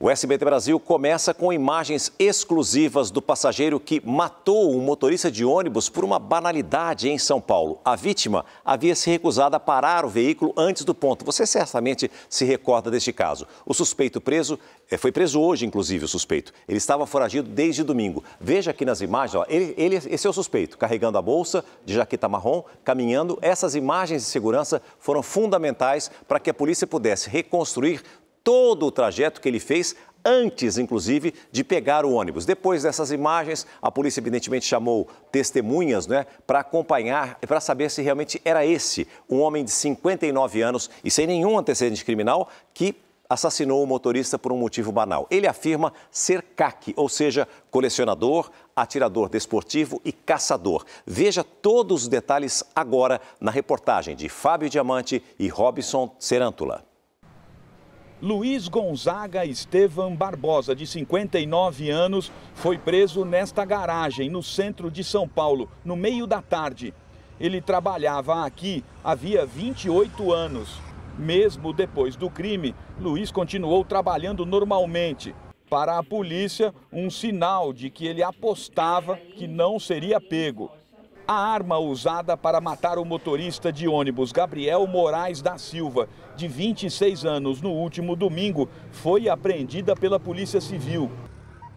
O SBT Brasil começa com imagens exclusivas do passageiro que matou um motorista de ônibus por uma banalidade em São Paulo. A vítima havia se recusado a parar o veículo antes do ponto. Você certamente se recorda deste caso. O suspeito preso é, foi preso hoje, inclusive, o suspeito. Ele estava foragido desde domingo. Veja aqui nas imagens, ó, ele, ele, esse é o suspeito, carregando a bolsa de jaqueta marrom, caminhando. Essas imagens de segurança foram fundamentais para que a polícia pudesse reconstruir todo o trajeto que ele fez antes, inclusive, de pegar o ônibus. Depois dessas imagens, a polícia evidentemente chamou testemunhas, né, para acompanhar, para saber se realmente era esse um homem de 59 anos e sem nenhum antecedente criminal que assassinou o motorista por um motivo banal. Ele afirma ser caque, ou seja, colecionador, atirador desportivo e caçador. Veja todos os detalhes agora na reportagem de Fábio Diamante e Robson Serântula. Luiz Gonzaga Estevam Barbosa, de 59 anos, foi preso nesta garagem, no centro de São Paulo, no meio da tarde. Ele trabalhava aqui havia 28 anos. Mesmo depois do crime, Luiz continuou trabalhando normalmente. Para a polícia, um sinal de que ele apostava que não seria pego a arma usada para matar o motorista de ônibus Gabriel Moraes da Silva, de 26 anos, no último domingo, foi apreendida pela Polícia Civil.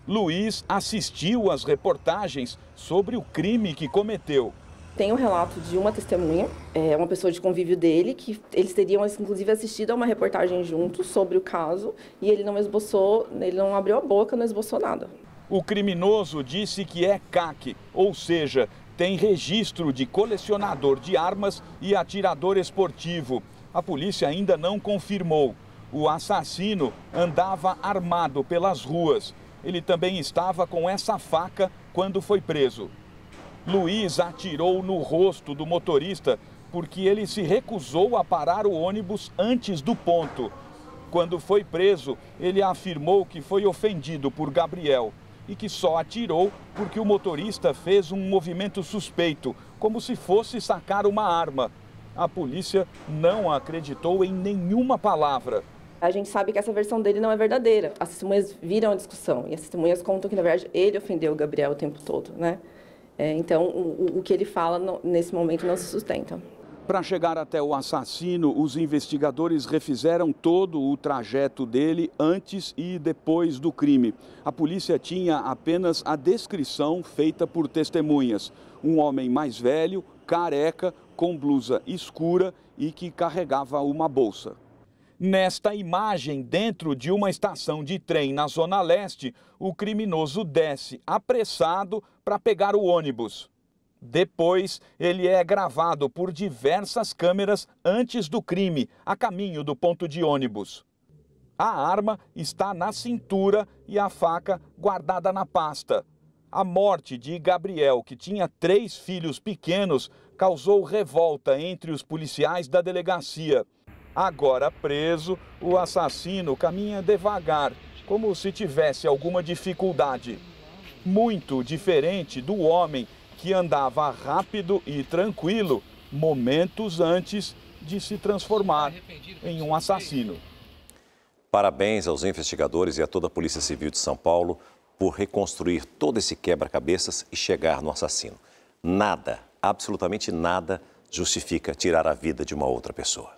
Luiz assistiu às reportagens sobre o crime que cometeu. Tem um relato de uma testemunha, é, uma pessoa de convívio dele, que eles teriam inclusive assistido a uma reportagem juntos sobre o caso e ele não esboçou, ele não abriu a boca, não esboçou nada. O criminoso disse que é CAC, ou seja, tem registro de colecionador de armas e atirador esportivo. A polícia ainda não confirmou. O assassino andava armado pelas ruas. Ele também estava com essa faca quando foi preso. Luiz atirou no rosto do motorista porque ele se recusou a parar o ônibus antes do ponto. Quando foi preso, ele afirmou que foi ofendido por Gabriel e que só atirou porque o motorista fez um movimento suspeito, como se fosse sacar uma arma. A polícia não acreditou em nenhuma palavra. A gente sabe que essa versão dele não é verdadeira. As testemunhas viram a discussão e as testemunhas contam que, na verdade, ele ofendeu o Gabriel o tempo todo, né? É, então, o, o que ele fala no, nesse momento não se sustenta. Para chegar até o assassino, os investigadores refizeram todo o trajeto dele antes e depois do crime. A polícia tinha apenas a descrição feita por testemunhas: um homem mais velho, careca, com blusa escura e que carregava uma bolsa. Nesta imagem, dentro de uma estação de trem na Zona Leste, o criminoso desce apressado para pegar o ônibus. Depois, ele é gravado por diversas câmeras antes do crime, a caminho do ponto de ônibus. A arma está na cintura e a faca guardada na pasta. A morte de Gabriel, que tinha três filhos pequenos, causou revolta entre os policiais da delegacia. Agora preso, o assassino caminha devagar, como se tivesse alguma dificuldade. Muito diferente do homem que andava rápido e tranquilo momentos antes de se transformar em um assassino. Parabéns aos investigadores e a toda a Polícia Civil de São Paulo por reconstruir todo esse quebra-cabeças e chegar no assassino. Nada, absolutamente nada, justifica tirar a vida de uma outra pessoa.